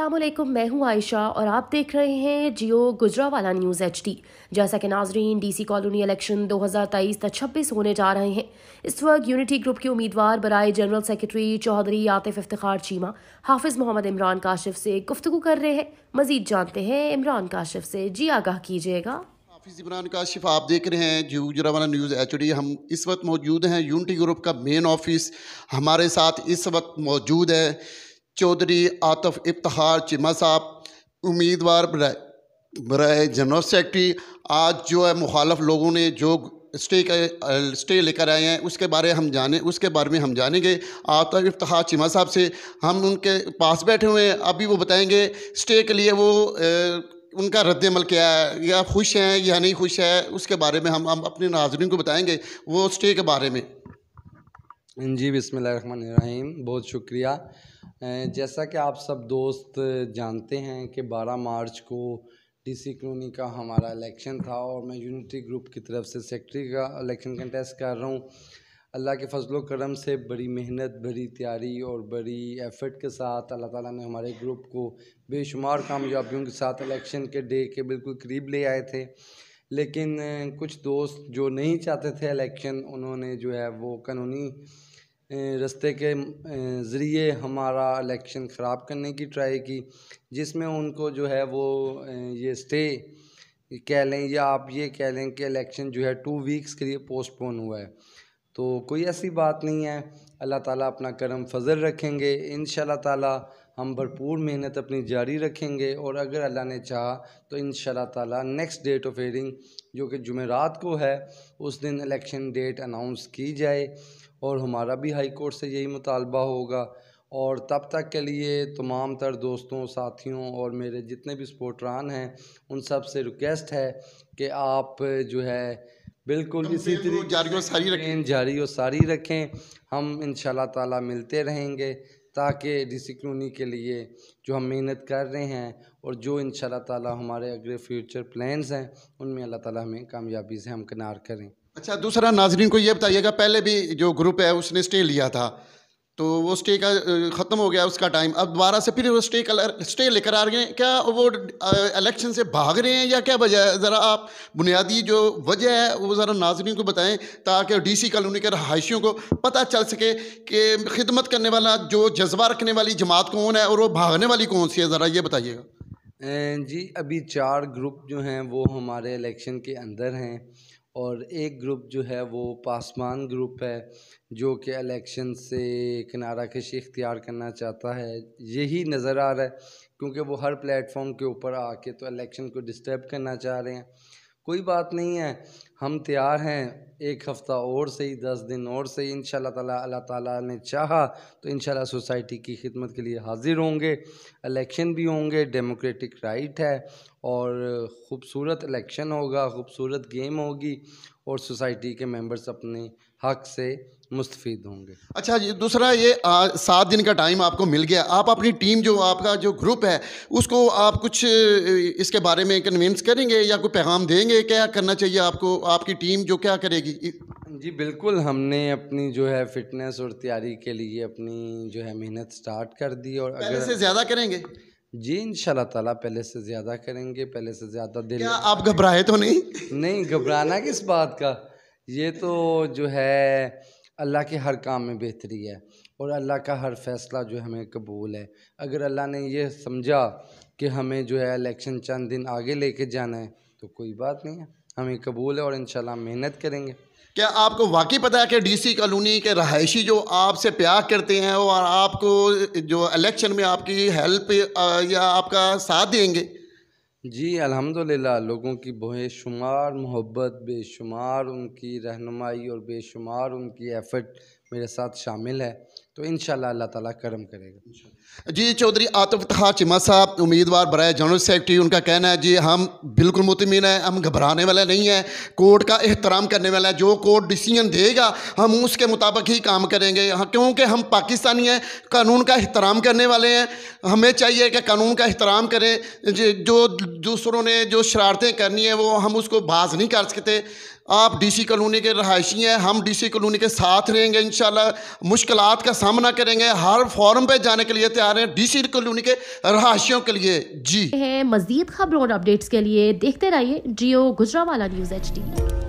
असलम मैं हूं आयशा और आप देख रहे हैं Geo Gujranwala news H D जैसा कि नाजरीन डीसी कॉलोनी इलेक्शन 2023 तक छब्बीस होने जा रहे हैं इस वक्त यूनिटी ग्रुप के उम्मीदवार बरए जनरल सेक्रेटरी चौधरी आतिफ इफ्तार चीमा हाफिज़ मोहम्मद इमरान काशिफ से गुफ्तु कर रहे हैं मजीद जानते हैं इमरान काशिफ से जी आगाह कीजिएगा हाफिज़ इमरान काशिफ आप देख रहे हैं Geo Gujranwala news H D हम इस वक्त मौजूद हैं यूनिटी ग्रुप का मेन ऑफिस हमारे साथ इस वक्त मौजूद है चौधरी आतफ इफ्तार चिमा साहब उम्मीदवार बरए जनरल सेक्रेटरी आज जो है मुखालफ लोगों ने जो स्टे का स्टे लेकर आए हैं उसके बारे हम जाने उसके बारे में हम जानेंगे आप तक इफ्तार चिमा साहब से हम उनके पास बैठे हुए हैं अभी वो बताएंगे स्टे के लिए वो ए, उनका रद्दमल क्या है या खुश हैं या नहीं खुश है उसके बारे में हम हम अपने नाजरन को बताएंगे वो स्टे के बारे में जी बिसमीम बहुत शुक्रिया जैसा कि आप सब दोस्त जानते हैं कि 12 मार्च को डीसी कॉलोनी का हमारा इलेक्शन था और मैं यूनिटी ग्रुप की तरफ से सेक्रेटरी का इलेक्शन कंटेस्ट कर रहा हूँ अल्लाह के फजलो करम से बड़ी मेहनत बड़ी तैयारी और बड़ी एफ़र्ट के साथ अल्लाह ताला ने हमारे ग्रुप को बेशुमार कामयाबियों के साथ इलेक्शन के डे के बिल्कुल करीब ले आए थे लेकिन कुछ दोस्त जो नहीं चाहते थे इलेक्शन उन्होंने जो है वो कानूनी रस्ते के ज़रिए हमारा इलेक्शन ख़राब करने की ट्राई की जिसमें उनको जो है वो ये स्टे कह लें या आप ये कह लें कि इलेक्शन जो है टू वीक्स के लिए पोस्टपोन हुआ है तो कोई ऐसी बात नहीं है अल्लाह ताला अपना करम फजल रखेंगे इन ताला हम भरपूर मेहनत अपनी जारी रखेंगे और अगर अल्लाह ने चाहा तो इन ताला नेक्स्ट डेट ऑफ एयरिंग जो कि जुमेरात को है उस दिन इलेक्शन डेट अनाउंस की जाए और हमारा भी हाई कोर्ट से यही मुतालबा होगा और तब तक के लिए तमाम तर दोस्तों साथियों और मेरे जितने भी स्पोर्टरान हैं उन सब से रिक्वेस्ट है कि आप जो है बिल्कुल इसी तरीके जारी सारी रखें जारी और सारी रखें हम इन ताला मिलते रहेंगे ताकि डीसी कलोनी के लिए जो हम मेहनत कर रहे हैं और जो इन ताला हमारे अगले फ्यूचर प्लान्स हैं उनमें अल्लाह ताला हमें कामयाबी से हम किनार करें अच्छा दूसरा नाजरीन को ये बताइएगा पहले भी जो ग्रुप है उसने स्टे लिया था तो वो स्टे का ख़त्म हो गया उसका टाइम अब दोबारा से फिर वो स्टे कलर स्टे लेकर आ रहे हैं क्या वो इलेक्शन से भाग रहे हैं या क्या वजह है ज़रा आप बुनियादी जो वजह है वो ज़रा नाजरन को बताएं ताकि डीसी कॉलोनी के रहायशियों को पता चल सके कि खिदमत करने वाला जो जज्बा रखने वाली जमात कौन है और वो भागने वाली कौन सी है ज़रा ये बताइएगा जी अभी चार ग्रुप जो हैं वो हमारे इलेक्शन के अंदर हैं और एक ग्रुप जो है वो पासमान ग्रुप है जो कि इलेक्शन से किनारा कशी इख्तियार करना चाहता है यही नज़र आ रहा है क्योंकि वो हर प्लेटफॉर्म के ऊपर आके तो इलेक्शन को डिस्टर्ब करना चाह रहे हैं कोई बात नहीं है हम तैयार हैं एक हफ़्ता और सही दस दिन और सही इन ताला अल्लाह ताला ने चाहा तो इन सोसाइटी की खिदमत के लिए हाज़िर होंगे इलेक्शन भी होंगे डेमोक्रेटिक राइट है और ख़ूबसूरत इलेक्शन होगा ख़ूबसूरत गेम होगी और सोसाइटी के मेंबर्स अपने हक से मुस्तफ़ होंगे अच्छा ये दूसरा ये सात दिन का टाइम आपको मिल गया आप अपनी टीम जो आपका जो ग्रुप है उसको आप कुछ इसके बारे में कन्विंस करेंगे या कोई पैगाम देंगे क्या करना चाहिए आपको आपकी टीम जो क्या करेगी जी बिल्कुल हमने अपनी जो है फिटनेस और तैयारी के लिए अपनी जो है मेहनत स्टार्ट कर दी और अगर से ज़्यादा करेंगे जी इन ताला पहले से ज़्यादा करेंगे पहले से ज़्यादा दिल क्या आप घबराए तो नहीं नहीं घबराना किस बात का ये तो जो है अल्लाह के हर काम में बेहतरी है और अल्लाह का हर फ़ैसला जो है हमें कबूल है अगर अल्लाह ने यह समझा कि हमें जो है इलेक्शन चंद दिन आगे लेके जाना है तो कोई बात नहीं है हमें कबूल है और इन मेहनत करेंगे क्या आपको वाकई पता है कि डीसी कॉलोनी के रहायशी जो आपसे प्यार करते हैं और आपको जो इलेक्शन में आपकी हेल्प या आपका साथ देंगे जी अल्हम्दुलिल्लाह लोगों की बेशुमार मोहब्बत बेशुमार उनकी रहनुमाई और बेशुमार उनकी एफ़र्ट मेरे साथ शामिल है तो इन अल्लाह ताला करम करेगा जी चौधरी आतफ तहा चिमा साहब उम्मीदवार बरए जनरल सेक्रेटरी उनका कहना है जी हम बिल्कुल मुतमिन हैं हम घबराने वाले नहीं हैं कोर्ट का एहतराम करने वाला है जो कोर्ट डिसीजन देगा हम उसके मुताबिक ही काम करेंगे हाँ, क्योंकि हम पाकिस्तानी हैं कानून का एहतराम करने वाले हैं हमें चाहिए कि कानून का एहतराम करें जो दूसरों ने जो शरारतें करनी है वो हम उसको बाज नहीं कर सकते आप डीसी कॉलोनी के रहायशी हैं हम डीसी कॉलोनी के साथ रहेंगे इन मुश्किल का सामना करेंगे हर फॉर्म पे जाने के लिए तैयार हैं डीसी कॉलोनी के रहायशियों के लिए जी है मजीद खबरों और अपडेट्स के लिए देखते रहिए जियो गुजरावाला न्यूज़ एच